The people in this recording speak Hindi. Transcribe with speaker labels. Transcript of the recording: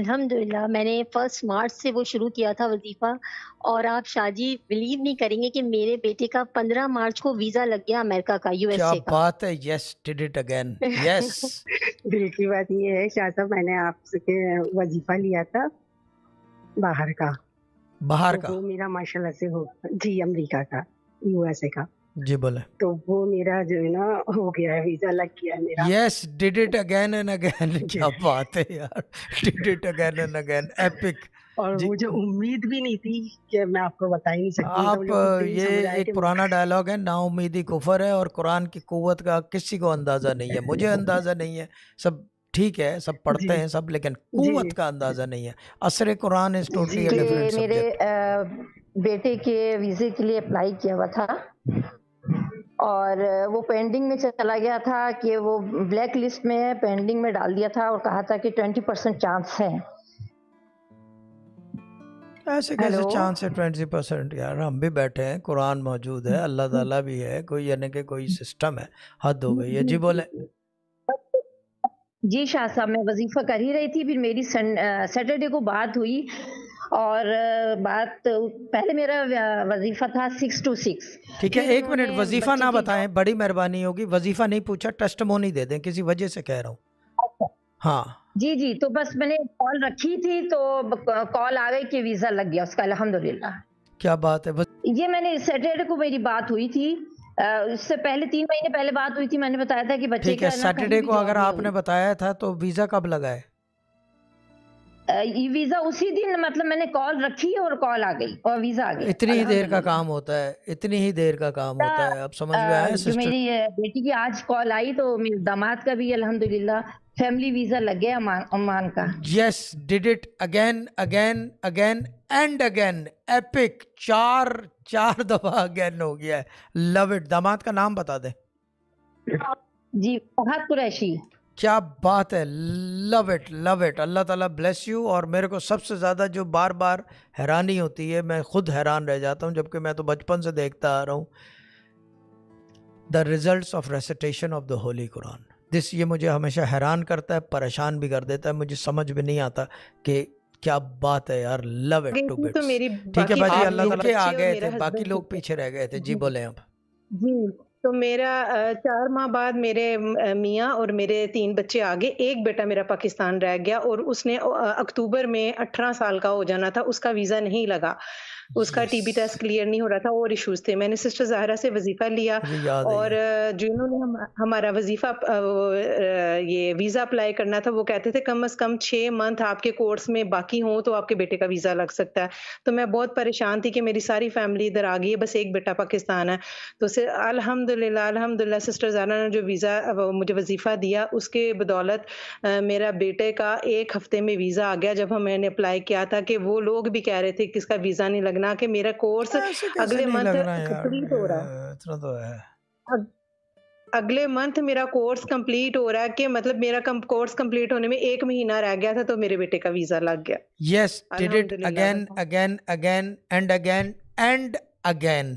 Speaker 1: अल्हम्दुलिल्लाह मैंने फर्स्ट मार्च से वो शुरू किया था वजीफा और आप शाहजी बिलीव नहीं करेंगे कि मेरे बेटे का पंद्रह मार्च को वीजा लग गया अमेरिका का यूएसए का क्या
Speaker 2: बात है yes did it again yes
Speaker 1: बात ये है शाह मैंने आपसे वजीफा लिया था बाहर का बाहर तो का वो मेरा माशाल्लाह से हो जी अमेरिका का यूएसए का जी बोले तो वो मेरा जो है ना हो गया है वीजा लग गया मेरा yes
Speaker 2: did it again and again क्या बात है यार did it again and again epic
Speaker 1: और मुझे उम्मीद भी नहीं थी कि मैं आपको बता ही नहीं सकती आप तो ये एक
Speaker 2: पुराना डायलॉग है ना उम्मीदी कुफर है और कुरान की कुवत का किसी को अंदाज़ा नहीं है मुझे अंदाज़ा नहीं है सब ठीक है सब पढ़ते हैं सब लेकिन कुवत का अंदाज़ा नहीं है असर कुरान इज टोटली डिफरेंट सब्जेक्ट
Speaker 1: मेरे बेटे के वीज़े के लिए अप्लाई किया हुआ था और वो पेंडिंग में चला गया था कि वो ब्लैक लिस्ट में है पेंडिंग में डाल दिया था और कहा था कि ट्वेंटी परसेंट चांस है
Speaker 2: ऐसे कैसे चांस है ट्वेंटी परसेंट यार हम भी बैठे हैं कुरान मौजूद है अल्लाह ताला भी है कोई यानी कि कोई सिस्टम है हद हो गई है जी बोले
Speaker 1: जी शाह साहब मैं वजीफा कर ही रही थी फिर मेरी सैटरडे को बात हुई और बात पहले मेरा वजीफा था सिक्स टू सिक्स ठीक है एक मिनट वजीफा ना बताएं
Speaker 2: बड़ी मेहरबानी होगी वजीफा नहीं पूछा मोनी दे दें किसी वजह से कह रहा हूँ अच्छा। हाँ
Speaker 1: जी जी तो बस मैंने कॉल रखी थी तो कॉल आ गई कि वीजा लग गया उसका अलहमदुल्ला
Speaker 2: क्या बात है बस
Speaker 1: ये मैंने सैटरडे को मेरी बात हुई थी उससे पहले तीन महीने पहले बात हुई थी मैंने बताया था कि बच्चे ठीक है सैटरडे को अगर आपने
Speaker 2: बताया था तो वीजा कब लगाए
Speaker 1: ई वीजा उसी दिन मतलब मैंने कॉल रखी और कॉल आ गई और वीजा आ गई इतनी ही देर
Speaker 2: का काम होता है इतनी ही देर का काम होता है अब समझ में आया सिस्टर मेरी
Speaker 1: बेटी की आज कॉल आई तो मेरे दामाद का भी अल्हम्दुलिल्लाह फैमिली वीजा लग गया ओमान का
Speaker 2: yes did it again again again and again epic चार चार दफा अगेन हो गया लव इट दामाद का नाम बता दे जी
Speaker 1: फहद कुरैशी क्या
Speaker 2: बात है लव इट लव इट अल्लाह ताला ब्लेस यू और मेरे को सबसे ज़्यादा जो बार बार हैरानी होती है मैं खुद हैरान रह जाता हूँ जबकि मैं तो बचपन से देखता आ रहा हूँ the result of recitation of the holy कुरान दिस ये मुझे हमेशा हैरान करता है परेशान भी कर देता है मुझे समझ भी नहीं आता कि क्या बात है यार लव इट टू बिट्स ठीक है भाजी अल्लाह ताला के आ गए थे बाकी लोग पीछे रह गए थे जी बोले आप
Speaker 3: जी तो मेरा चार माह बाद मेरे मियाँ और मेरे तीन बच्चे आगे एक बेटा मेरा पाकिस्तान रह गया और उसने अक्टूबर में अठारह साल का हो जाना था उसका वीज़ा नहीं लगा उसका टीबी टेस्ट क्लियर नहीं हो रहा था और इश्यूज थे मैंने सिस्टर जहरा से वजीफा लिया और जिन्होंने हम, हमारा वजीफा ये वीजा अप्लाई करना था वो कहते थे कम अज कम छः मंथ आपके कोर्स में बाकी हों तो आपके बेटे का वीजा लग सकता है तो मैं बहुत परेशान थी कि मेरी सारी फैमिली इधर आ गई है बस एक बेटा पाकिस्तान है तो अलहमद अलहमदिल्ला अलहमदिल्ला सिस्टर जाना ने जो वीज़ा मुझे वजीफ़ा दिया उसके बदौलत मेरा बेटे का एक हफ़्ते में वीज़ा आ गया जब हम मैंने अप्लाई किया था कि वो लोग भी कह रहे थे कि इसका वीज़ा नहीं लगना कि मेरा हाँ, कोर्स अगले मंथ कंप्लीट हो रहा इतना तो है अगले मंथ मेरा कोर्स कंप्लीट हो रहा है कि मतलब मेरा कम, कोर्स कंप्लीट होने में एक महीना रह गया था तो मेरे बेटे का वीजा लग गया
Speaker 2: yes did it again again again and again and again